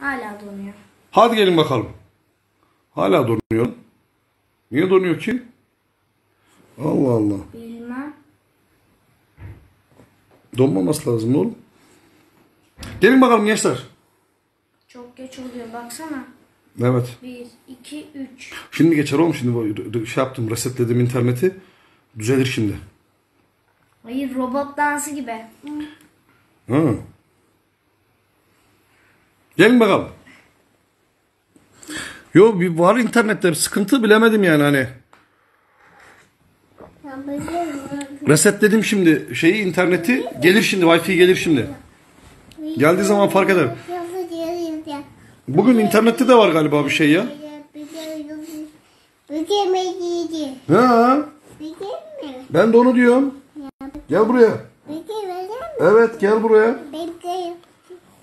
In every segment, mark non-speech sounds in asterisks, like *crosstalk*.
Hala donuyor. Hadi gelin bakalım. Hala donuyor. Niye donuyor ki? Allah Allah. Bilmem. Donmaması lazım oğlum. Gelin bakalım gençler. Çok geç oluyor baksana. Evet. 1, 2, 3. Şimdi geçer oğlum şimdi şey yaptım resetledim interneti. Düzelir şimdi. Hayır robot dansı gibi. Hı. Ha. Gelin bakalım. Yo bir var internette bir sıkıntı bilemedim yani hani. Resetledim şimdi şeyi interneti. Gelir şimdi wi-fi gelir şimdi. Geldiği zaman fark eder. Bugün internette de var galiba bir şey ya. Ha? Ben de onu diyorum. Gel buraya. Evet gel buraya.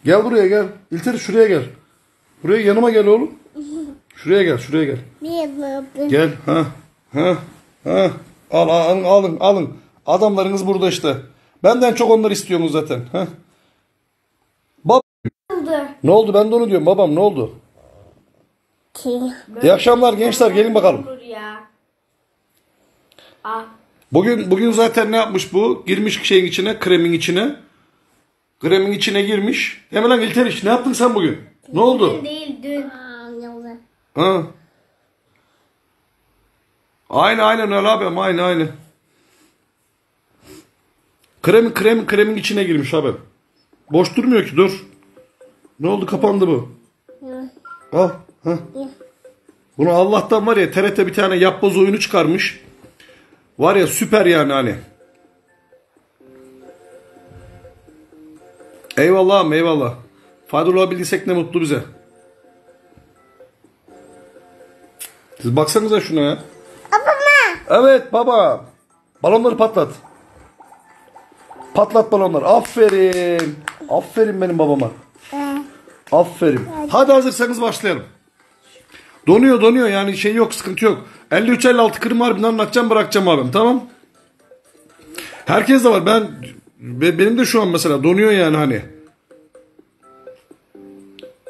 Gel buraya gel. İlter şuraya gel. Buraya yanıma gel oğlum. Şuraya gel, şuraya gel. Gel. Ha. Ha. Ha. Al, alın, alın, alın. Adamlarınız burada işte. Benden çok onlar istiyorsunuz zaten. Ha. Bab ne oldu? Ben de onu diyorum. Babam ne oldu? İyi akşamlar gençler. Gelin bakalım. Ah. Bugün bugün zaten ne yapmış bu? Girmiş şeyin içine, kremin içine. Kremin içine girmiş. Hemen lan İlteriş ne yaptın sen bugün? Ne oldu? Bugün değil dün. Ha. Aynı aynı öyle abi aynı aynı. Krem krem kremin içine girmiş abi. Boş durmuyor ki dur. Ne oldu kapandı bu? Al. Ha? Bunu Allah'tan var ya TRT bir tane yapboz oyunu çıkarmış. Var ya süper yani hani. Eyvallah eyvallah. Faydalı olabildiysek ne mutlu bize. Siz baksanıza şuna ya. Baba. Evet baba. Balonları patlat. Patlat balonlar. Aferin. Aferin benim babama. Aferin. Hadi hazırsanız başlayalım. Donuyor donuyor yani şey yok sıkıntı yok. 53 56 kırım harbinden anlatacağım bırakacağım abim tamam. Herkes de var ben benim de şu an mesela donuyor yani hani.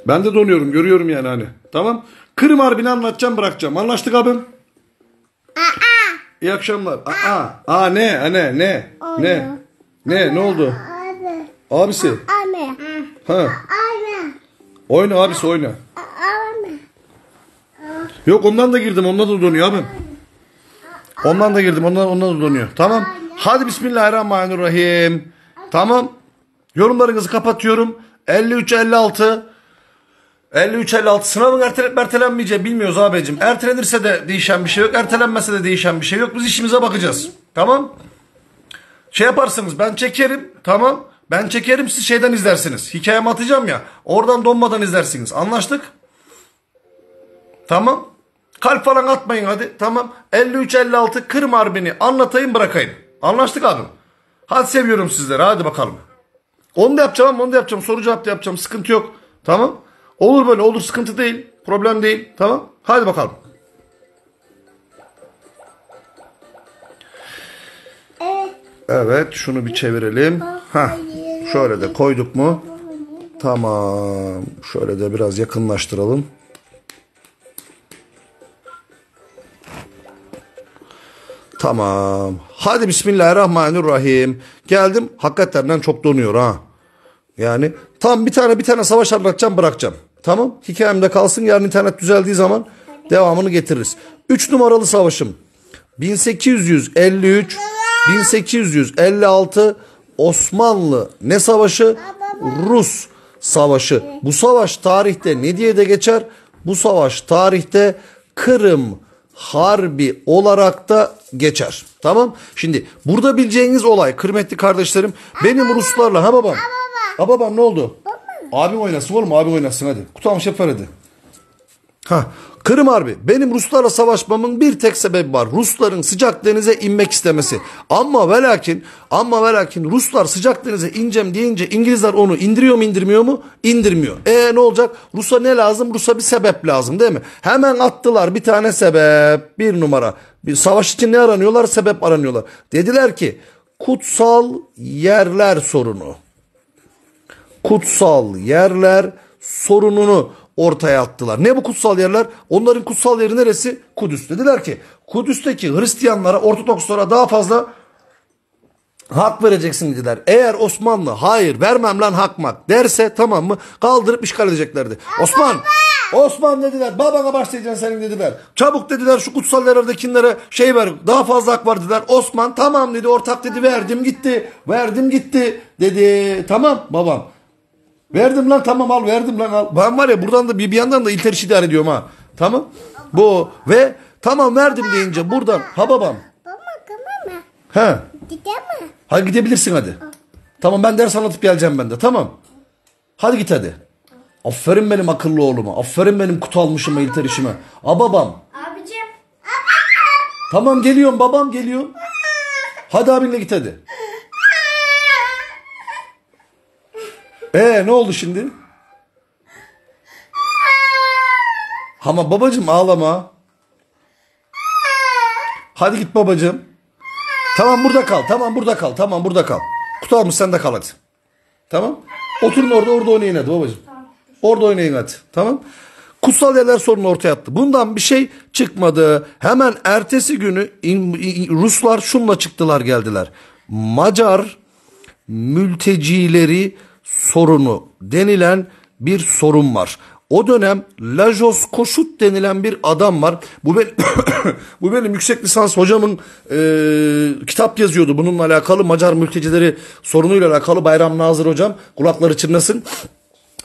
Ben de donuyorum görüyorum yani hani. Tamam. Kırım Harbi'ni anlatacağım bırakacağım. Anlaştık abim. İyi akşamlar. Aa, aa, aa ne, ne, Onu. ne, ne, ne oldu? Abi. Abisi. Anne. Ha. Anne. Oyna abisi oyna. Anne. Yok ondan da girdim, ondan da donuyor abim. Ondan da girdim, ondan ondan da donuyor. Tamam. Hadi bismillahirrahmanirrahim. Tamam. Yorumlarınızı kapatıyorum. 53-56. 53-56 sınavın ertelenip ertelenmeyeceği bilmiyoruz abicim. Ertelenirse de değişen bir şey yok. Ertelenmese de değişen bir şey yok. Biz işimize bakacağız. Tamam. Şey yaparsınız ben çekerim. Tamam. Ben çekerim siz şeyden izlersiniz. Hikayemi atacağım ya. Oradan donmadan izlersiniz. Anlaştık. Tamam. Kalp falan atmayın hadi. Tamam. 53-56 kırma harbini anlatayım bırakayım. Anlaştık abi. Hadi seviyorum sizleri hadi bakalım. Onu da yapacağım onu da yapacağım soru cevap da yapacağım sıkıntı yok. Tamam. Olur böyle olur sıkıntı değil. Problem değil. Tamam. Hadi bakalım. Evet. Evet şunu bir çevirelim. Ha. Şöyle de koyduk mu? Tamam. Şöyle de biraz yakınlaştıralım. Tamam. Hadi Bismillahirrahmanirrahim. Geldim. Hakikaten ben çok donuyor ha. Yani tam bir tane bir tane savaş anlatacağım bırakacağım. Tamam. Hikayemde kalsın. Yarın internet düzeldiği zaman devamını getiririz. 3 numaralı savaşım. 1853 1856 Osmanlı ne savaşı? Rus savaşı. Bu savaş tarihte ne diye de geçer? Bu savaş tarihte Kırım harbi olarak da geçer. Tamam? Şimdi burada bileceğiniz olay kırmetli kardeşlerim benim Ruslarla ha babam. Ha babam ne oldu? Abim oynasın oğlum abi oynasın hadi. Kutalmış yapar hadi. Ha Kırım Harbi benim Ruslarla savaşmamın bir tek sebebi var. Rusların sıcak denize inmek istemesi. Ama ve lakin ama ve lakin Ruslar sıcak denize ineceğim deyince İngilizler onu indiriyor mu indirmiyor mu? İndirmiyor. E ne olacak? Rus'a ne lazım? Rus'a bir sebep lazım değil mi? Hemen attılar bir tane sebep. Bir numara. Bir savaş için ne aranıyorlar? Sebep aranıyorlar. Dediler ki kutsal yerler sorunu. Kutsal yerler sorununu ortaya attılar. Ne bu kutsal yerler? Onların kutsal yeri neresi? Kudüs. Dediler ki Kudüs'teki Hristiyanlara, Ortodokslara daha fazla hak vereceksin dediler. Eğer Osmanlı hayır vermem lan hak mak derse tamam mı kaldırıp işgal edeceklerdi. Baba, Osman Osman dediler babana başlayacaksın senin dediler. Çabuk dediler şu kutsal yerlerdekilere şey ver daha fazla hak var dediler. Osman tamam dedi ortak dedi verdim gitti verdim gitti dedi tamam babam. Verdim lan tamam al verdim lan al. Ben var ya buradan da bir, bir yandan da ilteriş idare ediyorum ha. Tamam. Bu ve tamam verdim deyince buradan. Ha babam. Baba tamam mı? He. Gidemem. Hadi gidebilirsin hadi. Tamam ben ders anlatıp geleceğim ben de tamam. Hadi git hadi. Aferin benim akıllı oğluma. Aferin benim kutu almışıma ilterişime. A babam. Abicim. Tamam geliyorum babam geliyor. Hadi abinle git hadi. Ee ne oldu şimdi? Ama babacım ağlama. Hadi git babacım. Tamam burada kal. Tamam burada kal. Tamam burada kal. Kurtarmış sen de kal hadi. Tamam. Oturun orada orada oynayın hadi babacım. Orada oynayın hadi. Tamam. Kutsal yerler sorunu ortaya attı. Bundan bir şey çıkmadı. Hemen ertesi günü Ruslar şunla çıktılar geldiler. Macar mültecileri sorunu denilen bir sorun var. O dönem Lajos Koşut denilen bir adam var. Bu benim, *coughs* bu benim yüksek lisans hocamın e, kitap yazıyordu bununla alakalı. Macar mültecileri sorunuyla alakalı Bayram Nazır hocam kulakları çınlasın.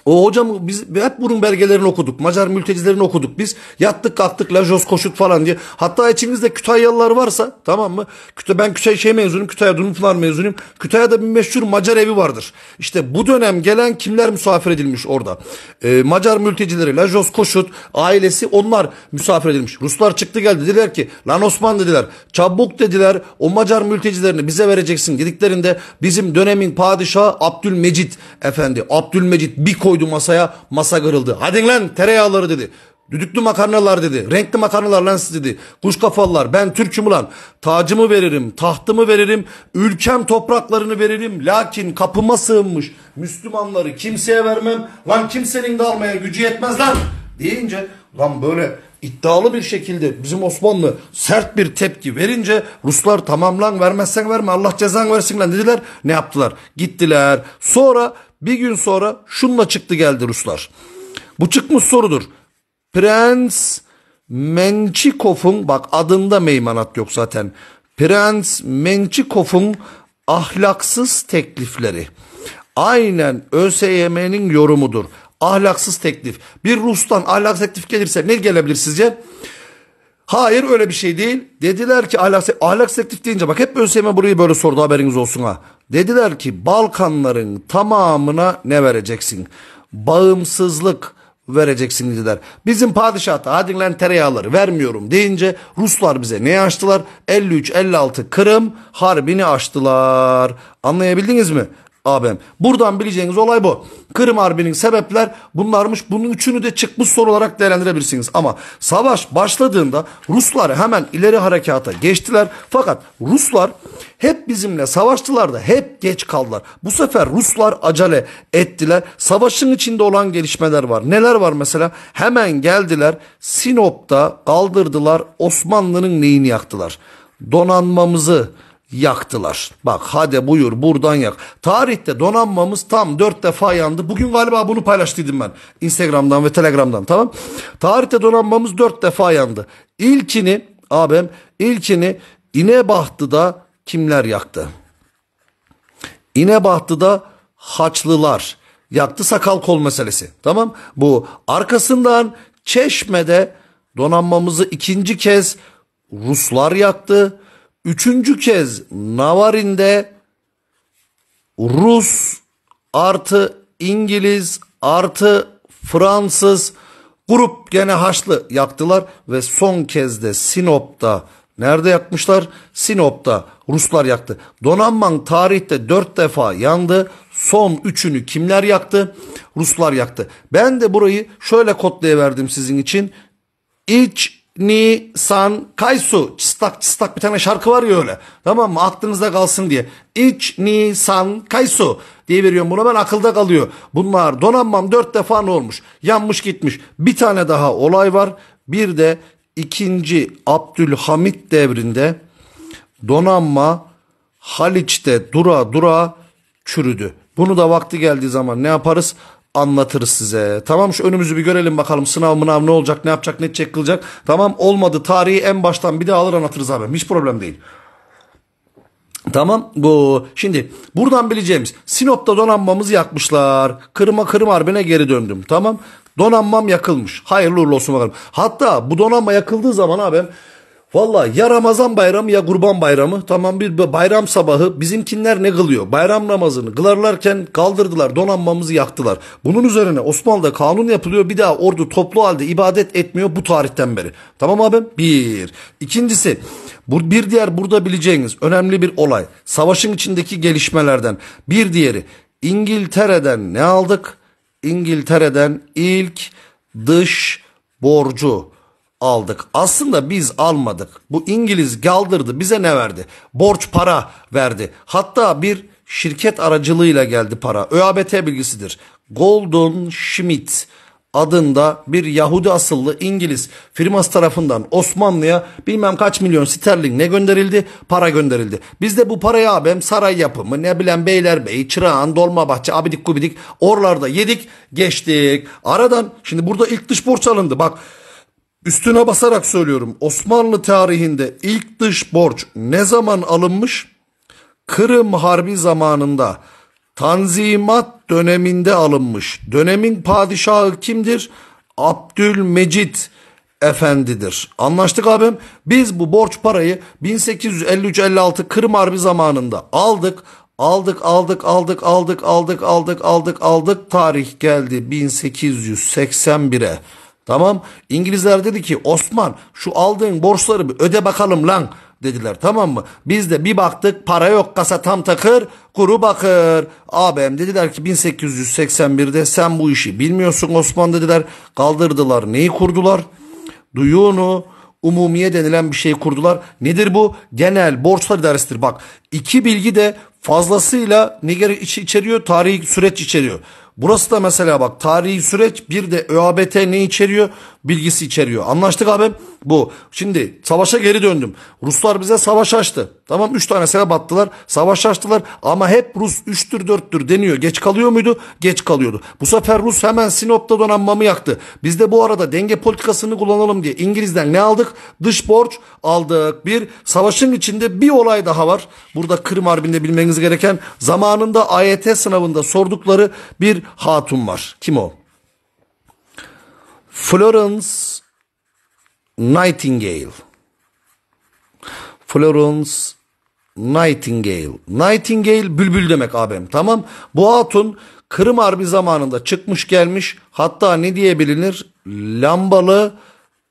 O hocam biz hep bunun belgelerini okuduk. Macar mültecilerini okuduk biz. Yattık kalktık Lajos Koşut falan diye. Hatta içimizde Kütahyalılar varsa tamam mı? Kütah, ben şey Kütahya şey mezunum. Kütahya Dumlupınar mezunum. Kütahya'da bir meşhur Macar evi vardır. İşte bu dönem gelen kimler misafir edilmiş orada? Ee, Macar mültecileri Lajos Koşut ailesi onlar misafir edilmiş. Ruslar çıktı geldi dediler ki lan Osman dediler. Çabuk dediler o Macar mültecilerini bize vereceksin dediklerinde bizim dönemin padişahı Abdülmecit efendi. Abdülmecit bir koy koydu masaya. Masa kırıldı. Hadi lan tereyağları dedi. Düdüklü makarnalar dedi. Renkli makarnalar lan siz dedi. Kuş kafalılar ben Türk'üm ulan. Tacımı veririm, tahtımı veririm, ülkem topraklarını veririm. Lakin kapıma sığınmış Müslümanları kimseye vermem. Lan kimsenin de almaya gücü yetmez lan deyince lan böyle iddialı bir şekilde bizim Osmanlı sert bir tepki verince Ruslar tamam lan vermezsen verme Allah cezan versin lan dediler. Ne yaptılar? Gittiler. Sonra bir gün sonra şunla çıktı geldi Ruslar. Bu çıkmış sorudur. Prens Mençikov'un bak adında meymanat yok zaten. Prens Mençikov'un ahlaksız teklifleri. Aynen ÖSYM'nin yorumudur. Ahlaksız teklif. Bir Rus'tan ahlaksız teklif gelirse ne gelebilir sizce? Hayır öyle bir şey değil. Dediler ki ahlak, ahlak selektif deyince bak hep ÖSYM burayı böyle sordu haberiniz olsun ha. Dediler ki Balkanların tamamına ne vereceksin? Bağımsızlık vereceksin dediler. Bizim padişahta hadi lan tereyağları vermiyorum deyince Ruslar bize ne açtılar? 53-56 Kırım harbini açtılar. Anlayabildiniz mi? abim. Buradan bileceğiniz olay bu. Kırım Harbi'nin sebepler bunlarmış. Bunun üçünü de çıkmış soru olarak değerlendirebilirsiniz. Ama savaş başladığında Ruslar hemen ileri harekata geçtiler. Fakat Ruslar hep bizimle savaştılar da hep geç kaldılar. Bu sefer Ruslar acele ettiler. Savaşın içinde olan gelişmeler var. Neler var mesela? Hemen geldiler Sinop'ta kaldırdılar Osmanlı'nın neyini yaktılar? Donanmamızı, yaktılar. Bak hadi buyur buradan yak. Tarihte donanmamız tam dört defa yandı. Bugün galiba bunu paylaştıydım ben. Instagram'dan ve Telegram'dan tamam. Tarihte donanmamız dört defa yandı. İlkini abim ilkini İnebahtı'da kimler yaktı? İnebahtı'da Haçlılar yaktı sakal kol meselesi. Tamam bu arkasından Çeşme'de donanmamızı ikinci kez Ruslar yaktı. Üçüncü kez Navarin'de Rus artı İngiliz artı Fransız grup gene Haçlı yaktılar ve son kez de Sinop'ta nerede yakmışlar? Sinop'ta Ruslar yaktı. Donanman tarihte dört defa yandı. Son üçünü kimler yaktı? Ruslar yaktı. Ben de burayı şöyle kodlayıverdim sizin için. İç Nisan Kaysu çıstak çıstak bir tane şarkı var ya öyle. Tamam mı? Aklınızda kalsın diye. İç Nisan Kaysu diye veriyorum. Buna ben akılda kalıyor. Bunlar donanmam dört defa ne olmuş? Yanmış gitmiş. Bir tane daha olay var. Bir de ikinci Abdülhamit devrinde donanma Haliç'te dura dura çürüdü. Bunu da vakti geldiği zaman ne yaparız? anlatırız size. Tamam şu önümüzü bir görelim bakalım sınav mınav ne olacak ne yapacak ne edecek kılacak. Tamam olmadı tarihi en baştan bir daha alır anlatırız abi hiç problem değil. Tamam bu şimdi buradan bileceğimiz Sinop'ta donanmamızı yakmışlar. Kırma Kırım Harbi'ne geri döndüm tamam. Donanmam yakılmış. Hayırlı uğurlu olsun bakalım. Hatta bu donanma yakıldığı zaman abi Valla ya Ramazan bayramı ya kurban bayramı. Tamam bir bayram sabahı bizimkinler ne kılıyor? Bayram namazını kılarlarken kaldırdılar donanmamızı yaktılar. Bunun üzerine Osmanlı'da kanun yapılıyor. Bir daha ordu toplu halde ibadet etmiyor bu tarihten beri. Tamam abi Bir. İkincisi bir diğer burada bileceğiniz önemli bir olay. Savaşın içindeki gelişmelerden. Bir diğeri İngiltere'den ne aldık? İngiltere'den ilk dış borcu aldık. Aslında biz almadık. Bu İngiliz kaldırdı bize ne verdi? Borç para verdi. Hatta bir şirket aracılığıyla geldi para. ÖABT bilgisidir. Golden Schmidt adında bir Yahudi asıllı İngiliz firması tarafından Osmanlı'ya bilmem kaç milyon sterlin ne gönderildi? Para gönderildi. Biz de bu parayı abim saray yapımı ne bilen Beylerbeyi, Çırağan, Dolmabahçe, Abidik Gubidik oralarda yedik geçtik. Aradan şimdi burada ilk dış borç alındı bak Üstüne basarak söylüyorum. Osmanlı tarihinde ilk dış borç ne zaman alınmış? Kırım Harbi zamanında Tanzimat döneminde alınmış. Dönemin padişahı kimdir? Abdülmecit Efendidir. Anlaştık abim. Biz bu borç parayı 1853-56 Kırım Harbi zamanında aldık. Aldık, aldık, aldık, aldık, aldık, aldık, aldık, aldık. Tarih geldi 1881'e. Tamam İngilizler dedi ki Osman şu aldığın borçları bir öde bakalım lan dediler tamam mı? Biz de bir baktık para yok kasa tam takır kuru bakır. Abim dediler ki 1881'de sen bu işi bilmiyorsun Osman dediler. Kaldırdılar neyi kurdular? Duyunu umumiye denilen bir şey kurdular. Nedir bu? Genel borçlar idaresidir. Bak iki bilgi de fazlasıyla ne içeriyor? Tarihi süreç içeriyor. Burası da mesela bak tarihi süreç bir de ÖABT ne içeriyor? bilgisi içeriyor. Anlaştık abi bu. Şimdi savaşa geri döndüm. Ruslar bize savaş açtı. Tamam 3 tane sene battılar. Savaş açtılar ama hep Rus 3'tür 4'tür deniyor. Geç kalıyor muydu? Geç kalıyordu. Bu sefer Rus hemen Sinop'ta donanmamı yaktı. Biz de bu arada denge politikasını kullanalım diye İngiliz'den ne aldık? Dış borç aldık. Bir savaşın içinde bir olay daha var. Burada Kırım Harbi'nde bilmeniz gereken zamanında AYT sınavında sordukları bir hatun var. Kim o? Florence Nightingale. Florence Nightingale. Nightingale bülbül demek abim tamam. Bu hatun Kırım Harbi zamanında çıkmış gelmiş hatta ne diye bilinir? Lambalı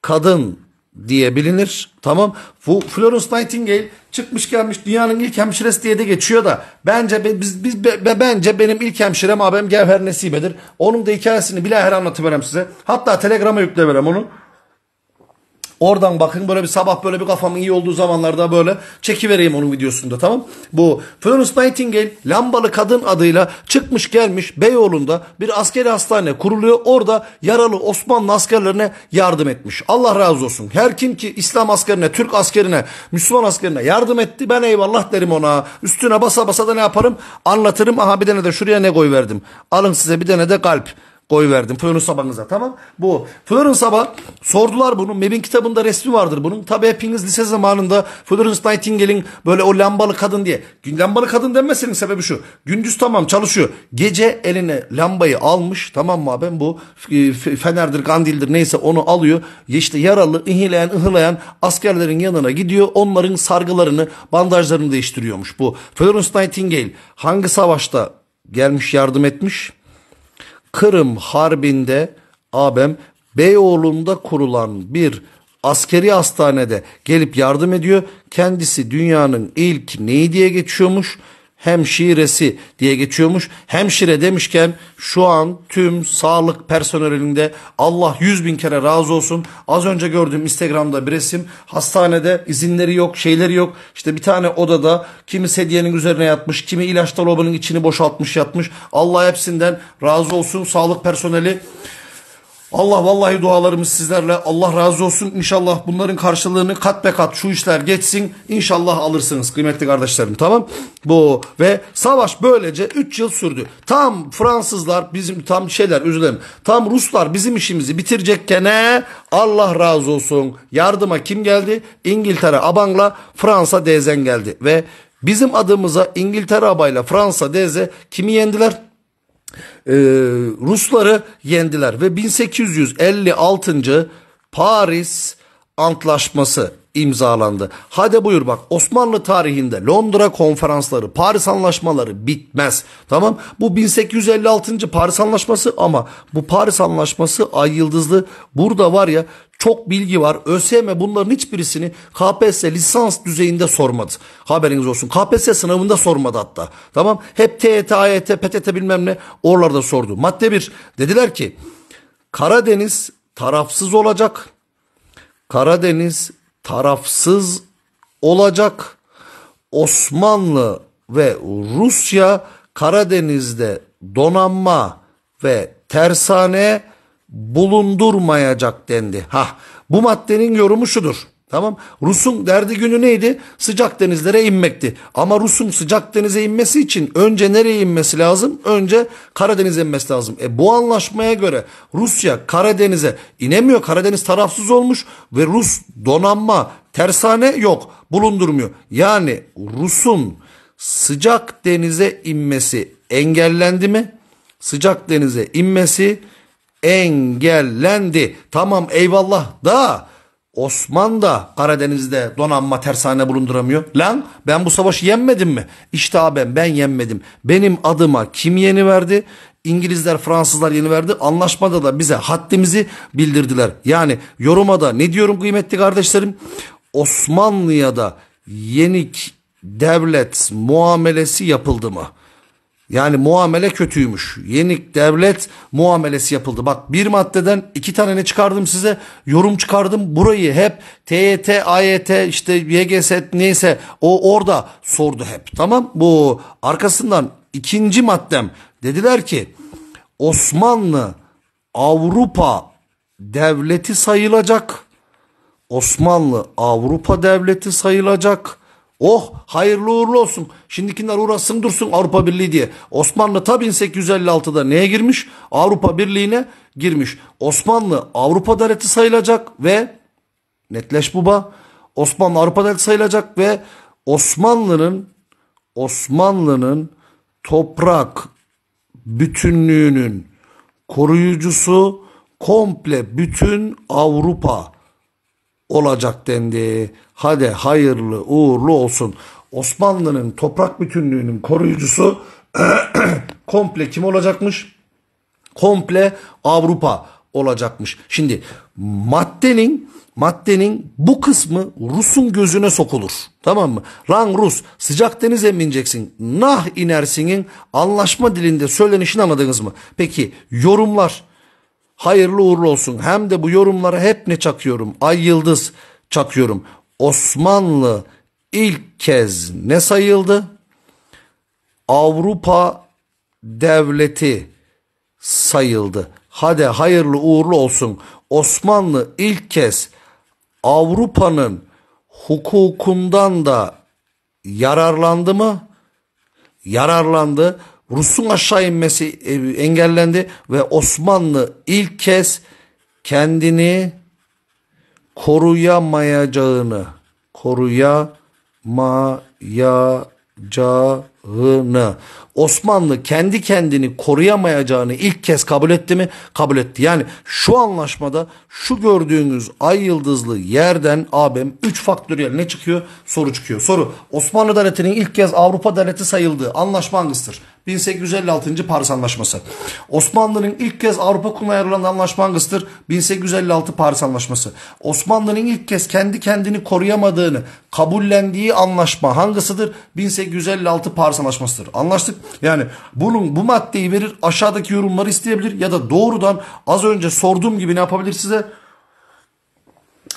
kadın diye bilinir. Tamam. Bu Florence Nightingale çıkmış gelmiş dünyanın ilk hemşiresi diye de geçiyor da bence biz, biz be, bence benim ilk hemşirem abim Gevher Nesibe'dir. Onun da hikayesini bile her anlatıverem size. Hatta Telegram'a yükleverem onu. Oradan bakın böyle bir sabah böyle bir kafamın iyi olduğu zamanlarda böyle çekivereyim onun videosunda tamam. Bu Florence Nightingale lambalı kadın adıyla çıkmış gelmiş Beyoğlu'nda bir askeri hastane kuruluyor. Orada yaralı Osmanlı askerlerine yardım etmiş. Allah razı olsun. Her kim ki İslam askerine, Türk askerine, Müslüman askerine yardım etti ben eyvallah derim ona. Üstüne basa basa da ne yaparım? Anlatırım. Aha bir tane de şuraya ne koyverdim verdim. Alın size bir tane de kalp koy verdim. Florence Sabah'ınıza tamam. Bu Florence Sabah sordular bunu. Meb'in kitabında resmi vardır bunun. Tabi hepiniz lise zamanında Florence Nightingale'in böyle o lambalı kadın diye. Lambalı kadın denmesinin sebebi şu. Gündüz tamam çalışıyor. Gece eline lambayı almış tamam mı ben bu e, fenerdir kandildir neyse onu alıyor. İşte yaralı ihileyen ıhılayan askerlerin yanına gidiyor. Onların sargılarını bandajlarını değiştiriyormuş bu. Florence Nightingale hangi savaşta gelmiş yardım etmiş? Kırım Harbi'nde abem Beyoğlu'nda kurulan bir askeri hastanede gelip yardım ediyor. Kendisi dünyanın ilk neyi diye geçiyormuş? hemşiresi diye geçiyormuş. Hemşire demişken şu an tüm sağlık personelinde Allah yüz bin kere razı olsun. Az önce gördüğüm Instagram'da bir resim. Hastanede izinleri yok, şeyleri yok. İşte bir tane odada kimi sedyenin üzerine yatmış, kimi ilaç dolabının içini boşaltmış yatmış. Allah hepsinden razı olsun. Sağlık personeli Allah vallahi dualarımız sizlerle. Allah razı olsun. İnşallah bunların karşılığını kat be kat şu işler geçsin. İnşallah alırsınız kıymetli kardeşlerim. Tamam? Bu ve savaş böylece 3 yıl sürdü. Tam Fransızlar bizim tam şeyler özür Tam Ruslar bizim işimizi bitirecekken Allah razı olsun. Yardıma kim geldi? İngiltere Abang'la Fransa Dezen geldi ve bizim adımıza İngiltere abayla Fransa Deze kimi yendiler? e, Rusları yendiler ve 1856. Paris Antlaşması imzalandı. Hadi buyur bak Osmanlı tarihinde Londra konferansları, Paris anlaşmaları bitmez. Tamam bu 1856. Paris anlaşması ama bu Paris anlaşması ay yıldızlı. Burada var ya çok bilgi var. ÖSYM bunların hiçbirisini KPSS lisans düzeyinde sormadı. Haberiniz olsun. KPSS sınavında sormadı hatta. Tamam hep TET, AYT, e PTT bilmem ne oralarda sordu. Madde 1 dediler ki Karadeniz tarafsız olacak. Karadeniz tarafsız olacak. Osmanlı ve Rusya Karadeniz'de donanma ve tersane bulundurmayacak dendi. Ha, bu maddenin yorumu şudur. Tamam. Rus'un derdi günü neydi? Sıcak denizlere inmekti. Ama Rus'un sıcak denize inmesi için önce nereye inmesi lazım? Önce Karadeniz'e inmesi lazım. E bu anlaşmaya göre Rusya Karadeniz'e inemiyor. Karadeniz tarafsız olmuş ve Rus donanma tersane yok bulundurmuyor. Yani Rus'un sıcak denize inmesi engellendi mi? Sıcak denize inmesi engellendi. Tamam eyvallah da Osman da Karadeniz'de donanma tersane bulunduramıyor. Lan ben bu savaşı yenmedim mi? İşte abim ben yenmedim. Benim adıma kim yeni verdi? İngilizler Fransızlar yeni verdi. Anlaşmada da bize haddimizi bildirdiler. Yani yoruma da ne diyorum kıymetli kardeşlerim? Osmanlı'ya da yenik devlet muamelesi yapıldı mı? Yani muamele kötüymüş. Yenik devlet muamelesi yapıldı. Bak bir maddeden iki tane ne çıkardım size? Yorum çıkardım. Burayı hep TYT, AYT, işte YGS neyse o orada sordu hep. Tamam bu arkasından ikinci maddem dediler ki Osmanlı Avrupa devleti sayılacak. Osmanlı Avrupa devleti sayılacak Oh hayırlı uğurlu olsun. Şimdikiler uğraşsın dursun Avrupa Birliği diye. Osmanlı tabi 1856'da neye girmiş? Avrupa Birliği'ne girmiş. Osmanlı Avrupa Devleti sayılacak ve netleş buba. Osmanlı Avrupa Devleti sayılacak ve Osmanlı'nın Osmanlı'nın toprak bütünlüğünün koruyucusu komple bütün Avrupa olacak dendi. Hadi hayırlı uğurlu olsun. Osmanlı'nın toprak bütünlüğünün koruyucusu *clears throat* komple kim olacakmış? Komple Avrupa olacakmış. Şimdi maddenin maddenin bu kısmı Rus'un gözüne sokulur. Tamam mı? Lan Rus sıcak denize bineceksin. Nah inersinin anlaşma dilinde söylenişini anladınız mı? Peki yorumlar hayırlı uğurlu olsun. Hem de bu yorumlara hep ne çakıyorum? Ay yıldız çakıyorum. Osmanlı ilk kez ne sayıldı? Avrupa devleti sayıldı. Hadi hayırlı uğurlu olsun. Osmanlı ilk kez Avrupa'nın hukukundan da yararlandı mı? Yararlandı. Rus'un aşağı inmesi e, engellendi ve Osmanlı ilk kez kendini koruyamayacağını koruyamayacağını Osmanlı kendi kendini koruyamayacağını ilk kez kabul etti mi? Kabul etti. Yani şu anlaşmada şu gördüğünüz ay yıldızlı yerden ABM 3 faktöriyel ne çıkıyor? Soru çıkıyor. Soru Osmanlı Devleti'nin ilk kez Avrupa Devleti sayıldığı anlaşma hangisidir? 1856. Paris Anlaşması. Osmanlı'nın ilk kez Avrupa Kurumu'na ayrılan anlaşma hangisidir? 1856 Paris Anlaşması. Osmanlı'nın ilk kez kendi kendini koruyamadığını kabullendiği anlaşma hangisidir? 1856 Paris Anlaşması'dır. Anlaştık. Yani bunun bu maddeyi verir aşağıdaki yorumları isteyebilir ya da doğrudan az önce sorduğum gibi ne yapabilir size?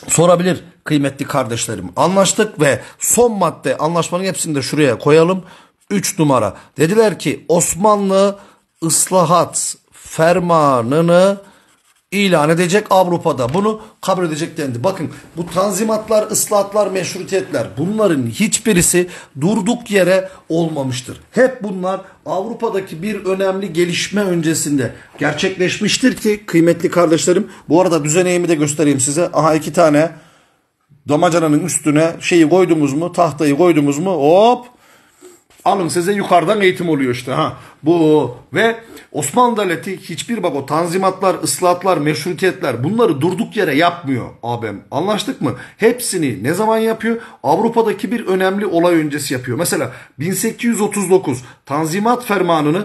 sorabilir kıymetli kardeşlerim. Anlaştık ve son madde anlaşmanın hepsini de şuraya koyalım. 3 numara. Dediler ki Osmanlı ıslahat fermanını ilan edecek Avrupa'da. Bunu kabul edecek dendi. Bakın bu tanzimatlar, ıslahatlar, meşrutiyetler bunların hiçbirisi durduk yere olmamıştır. Hep bunlar Avrupa'daki bir önemli gelişme öncesinde gerçekleşmiştir ki kıymetli kardeşlerim bu arada düzeneğimi de göstereyim size. Aha iki tane damacananın üstüne şeyi koydumuz mu tahtayı koydumuz mu hop Alın size yukarıdan eğitim oluyor işte ha. Bu ve Osmanlı Devleti hiçbir bak o tanzimatlar, ıslahatlar, meşrutiyetler bunları durduk yere yapmıyor abem Anlaştık mı? Hepsini ne zaman yapıyor? Avrupa'daki bir önemli olay öncesi yapıyor. Mesela 1839 Tanzimat Fermanı'nı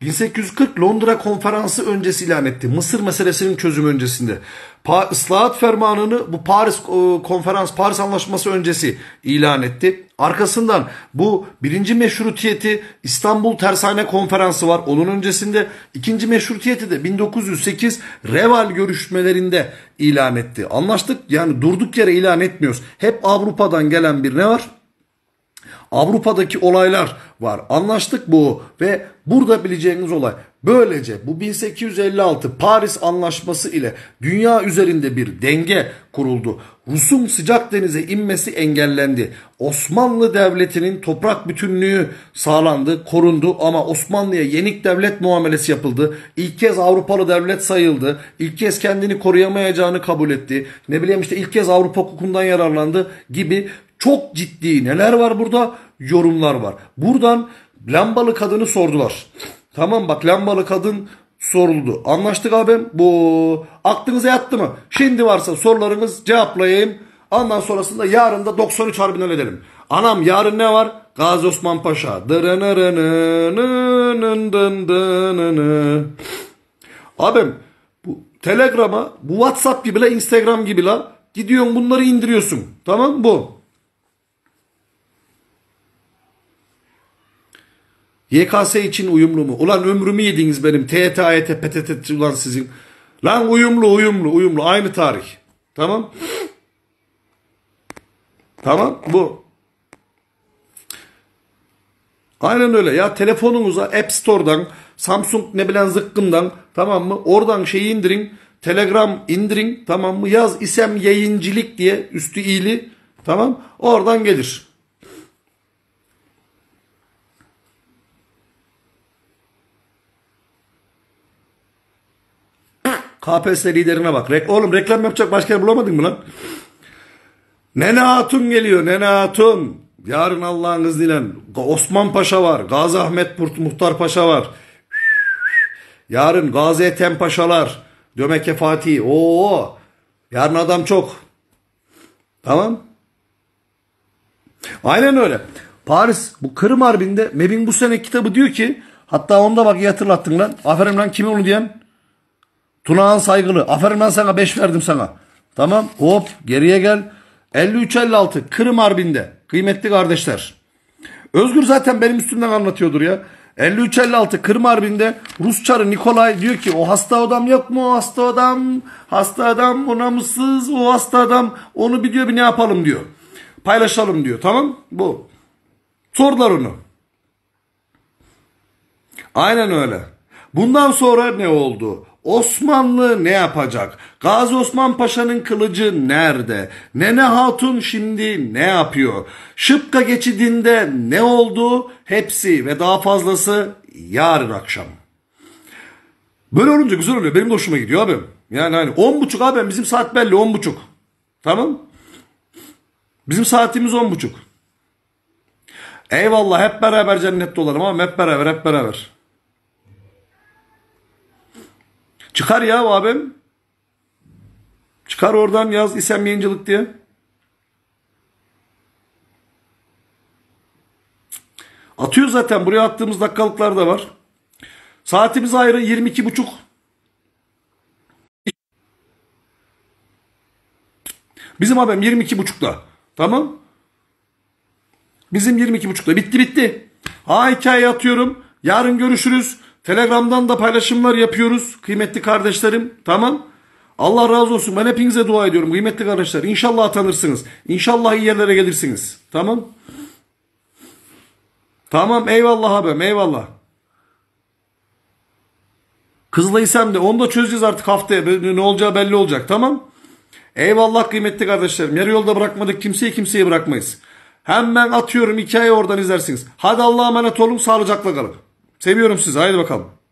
1840 Londra konferansı öncesi ilan etti. Mısır meselesinin çözümü öncesinde. Pa ıslahat fermanını bu Paris e, konferans, Paris anlaşması öncesi ilan etti. Arkasından bu birinci meşrutiyeti İstanbul Tersane Konferansı var. Onun öncesinde ikinci meşrutiyeti de 1908 Reval görüşmelerinde ilan etti. Anlaştık yani durduk yere ilan etmiyoruz. Hep Avrupa'dan gelen bir ne var? Avrupa'daki olaylar var. Anlaştık bu ve burada bileceğiniz olay. Böylece bu 1856 Paris Anlaşması ile dünya üzerinde bir denge kuruldu. Rus'un sıcak denize inmesi engellendi. Osmanlı Devleti'nin toprak bütünlüğü sağlandı, korundu ama Osmanlı'ya yenik devlet muamelesi yapıldı. İlk kez Avrupalı devlet sayıldı. İlk kez kendini koruyamayacağını kabul etti. Ne bileyim işte ilk kez Avrupa hukukundan yararlandı gibi çok ciddi neler var burada? yorumlar var. Buradan lambalı kadını sordular. Tamam bak lambalı kadın soruldu. Anlaştık abim. Bu aklınıza yattı mı? Şimdi varsa sorularımız cevaplayayım. Ondan sonrasında yarın da 93 harbini edelim. Anam yarın ne var? Gazi Osman Paşa. Abim bu Telegram'a, bu WhatsApp gibi la, Instagram gibi la gidiyorsun bunları indiriyorsun. Tamam bu. YKS için uyumlu mu? Ulan ömrümü yediniz benim. TYT, AYT, PTT ulan sizin. Lan uyumlu, uyumlu, uyumlu. Aynı tarih. Tamam. tamam bu. Aynen öyle. Ya telefonunuza App Store'dan, Samsung ne bilen zıkkından, tamam mı? Oradan şeyi indirin. Telegram indirin tamam mı? Yaz isem yayıncılık diye üstü iyili tamam. Oradan gelir. KPSS liderine bak. Re Oğlum reklam yapacak başka yer bulamadın mı lan? Nene Hatun geliyor. Nene Hatun. Yarın Allah'ın izniyle Osman Paşa var. Gazi Ahmet Purt Muhtar Paşa var. Yarın Gazi Ethem Paşalar. Dömeke Fatih. Oo. Yarın adam çok. Tamam. Aynen öyle. Paris bu Kırım Harbi'nde Mebin bu sene kitabı diyor ki hatta onda bak iyi hatırlattın lan. Aferin lan Kimi onu diyen? Tunağan saygılı. Aferin lan sana 5 verdim sana. Tamam hop geriye gel. 53-56 Kırım Harbi'nde. Kıymetli kardeşler. Özgür zaten benim üstümden anlatıyordur ya. 53-56 Kırım Harbi'nde Rus çarı Nikolay diyor ki o hasta adam yok mu o hasta adam hasta adam o namussuz o hasta adam onu bir diyor bir ne yapalım diyor. Paylaşalım diyor tamam bu. Sordular onu. Aynen öyle. Bundan sonra ne oldu? Osmanlı ne yapacak? Gazi Osman Paşa'nın kılıcı nerede? Nene Hatun şimdi ne yapıyor? Şıpka geçidinde ne oldu? Hepsi ve daha fazlası yarın akşam. Böyle olunca güzel oluyor. Benim de hoşuma gidiyor abi. Yani hani 10.30 abi bizim saat belli 10.30. Tamam. Bizim saatimiz 10.30. Eyvallah hep beraber cennette olalım ama hep beraber hep beraber. Çıkar ya abim. Çıkar oradan yaz isem Yayıncılık diye. Atıyor zaten. Buraya attığımız dakikalıklar da var. Saatimiz ayrı 22.30. Bizim abim 22.30'da. Tamam. Bizim 22.30'da. Bitti bitti. Ha hikaye atıyorum. Yarın görüşürüz. Telegram'dan da paylaşımlar yapıyoruz kıymetli kardeşlerim. Tamam. Allah razı olsun. Ben hepinize dua ediyorum kıymetli kardeşler. İnşallah tanırsınız. İnşallah iyi yerlere gelirsiniz. Tamam. Tamam eyvallah abi eyvallah. kızla isem de onu da çözeceğiz artık haftaya. Ne olacağı belli olacak tamam. Eyvallah kıymetli kardeşlerim. Yarı yolda bırakmadık kimseyi kimseyi bırakmayız. Hemen atıyorum hikaye oradan izlersiniz. Hadi Allah'a emanet olun sağlıcakla kalın. Seviyorum sizi. Haydi bakalım.